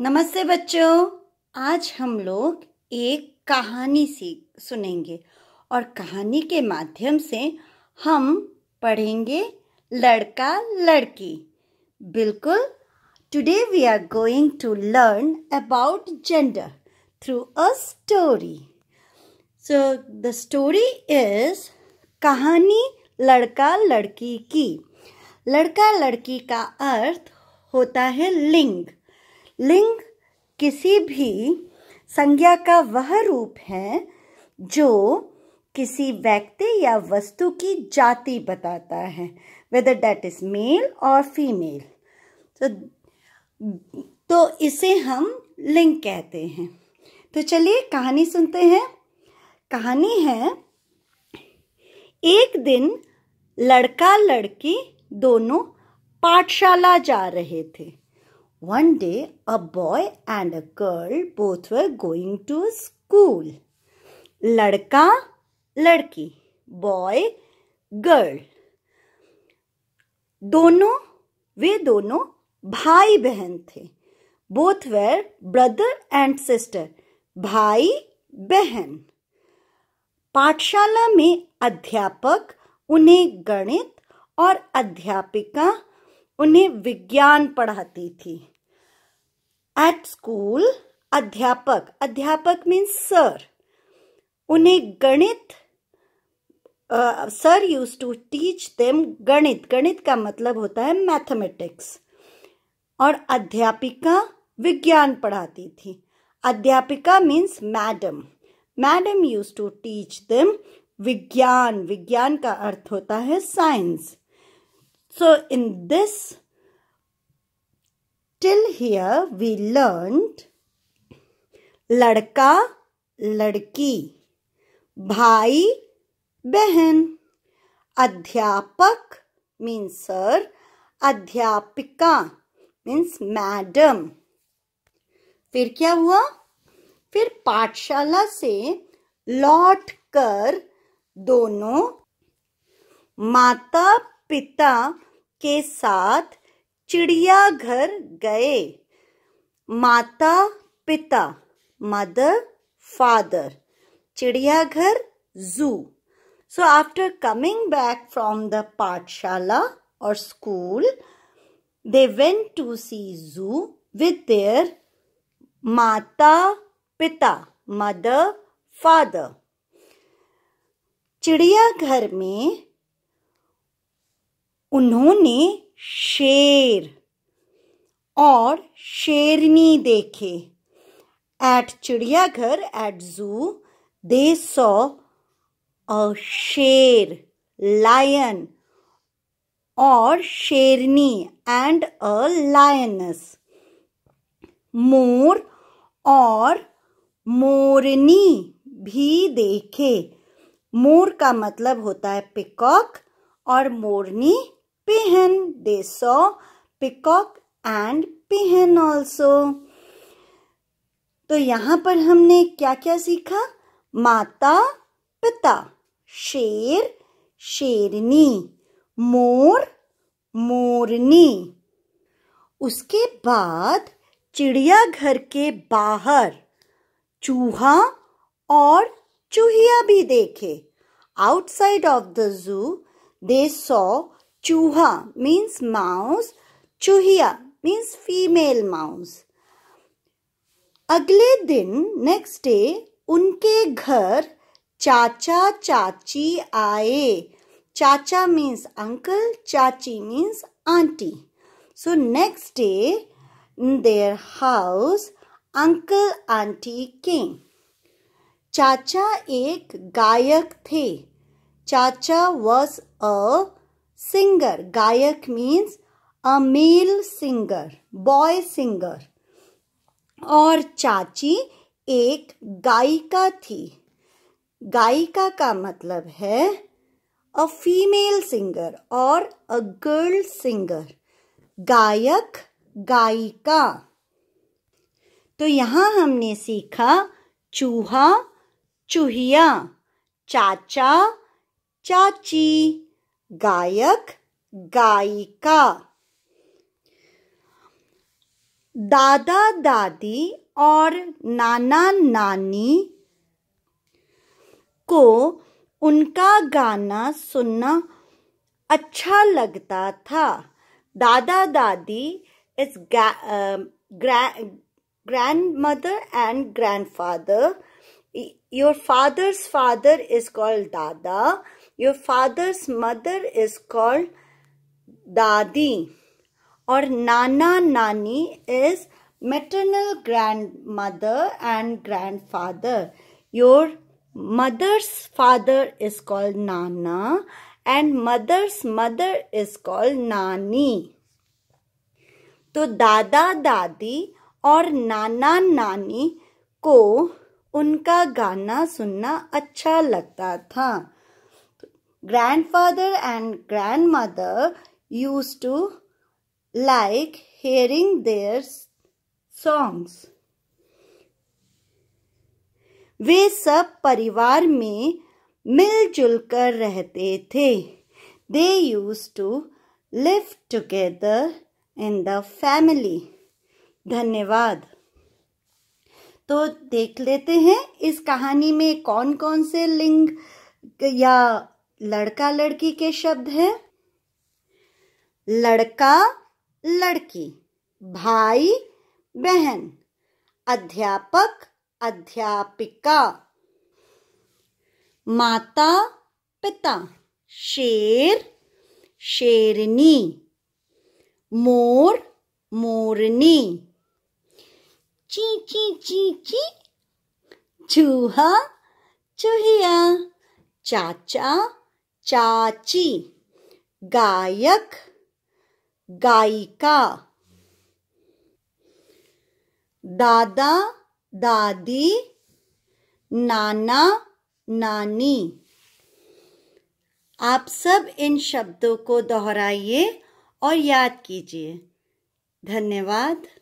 नमस्ते बच्चों आज हम लोग एक कहानी सीख सुनेंगे और कहानी के माध्यम से हम पढ़ेंगे लड़का लड़की बिल्कुल today we are going to learn about gender through a story so the story is कहानी लड़का लड़की की लड़का लड़की का अर्थ होता है लिंग लिंग किसी भी संज्ञा का वह रूप है जो किसी व्यक्ति या वस्तु की जाति बताता है वेदर डेट इज मेल और फीमेल तो तो इसे हम लिंग कहते हैं तो चलिए कहानी सुनते हैं कहानी है एक दिन लड़का लड़की दोनों पाठशाला जा रहे थे One day, a boy and a girl both were going to school. लड़का लड़की बॉय गर्ल दोनों वे दोनों भाई बहन थे both were brother and sister भाई बहन पाठशाला में अध्यापक उन्हें गणित और अध्यापिका उन्हें विज्ञान पढ़ाती थी एट स्कूल अध्यापक अध्यापक मीन्स सर उन्हें गणित sir used to teach them गणित गणित का मतलब होता है मैथमेटिक्स और अध्यापिका विज्ञान पढ़ाती थी अध्यापिका means madam madam used to teach them विज्ञान विज्ञान का अर्थ होता है science So in this till here we learned लड़का लड़की भाई बहन अध्यापक मीन्स सर अध्यापिका मीन्स मैडम फिर क्या हुआ फिर पाठशाला से लौट कर दोनों माता पिता के साथ चिड़ियाघर गए माता पिता मदर फादर चिड़ियाघर zoo so after coming back from the पाठशाला और school they went to see zoo with there माता पिता मदर फादर चिड़ियाघर में उन्होंने शेर और शेरनी देखे एट चिड़ियाघर एट जू दे सॉ अ शेर लायन और शेरनी एंड अ लायनस मोर और मोरनी भी देखे मोर का मतलब होता है पिकॉक और मोरनी Pihen. They saw peacock and pihen also. तो यहाँ पर हमने क्या क्या सीखा माता पिता शेर शेरनी मोर मोरनी उसके बाद चिड़ियाघर के बाहर चूहा और चूहिया भी देखे outside of the zoo, they saw चूहा मीन्स माउस चूहिया मीन्स फीमेल माउस अगले दिन नेक्स्ट डे उनके घर चाचा चाची आए चाचा मीन्स अंकल चाची means aunty so next day in their house uncle auntie came चाचा एक गायक थे चाचा was a singer gayak means a male singer boy singer और चाची एक गायिका थी गायिका का मतलब है अ फीमेल सिंगर और अ गर्ल सिंगर गायक गायिका तो यहाँ हमने सीखा चूहा चूहिया चाचा चाची गायक गायिका दादा दादी और नाना नानी को उनका गाना सुनना अच्छा लगता था दादा दादी is grand mother and grand father your father's father is called दादा your father's mother is called दादी और नाना नानी is maternal grand mother and grand father your mother's father is called नाना and mother's mother is called नानी तो दादा दादी और नाना नानी को उनका गाना सुनना अच्छा लगता था grandfather and grandmother used to like hearing their songs. वे सब परिवार में मिलजुल कर रहते थे they used to live together in the family धन्यवाद तो देख लेते हैं इस कहानी में कौन कौन से लिंग या लड़का लड़की के शब्द है लड़का लड़की भाई बहन अध्यापक अध्यापिका माता पिता शेर शेरनी मोर मोरनी ची ची ची ची चूहा चूहिया चाचा चाची गायक गायिका दादा दादी नाना नानी आप सब इन शब्दों को दोहराइए और याद कीजिए धन्यवाद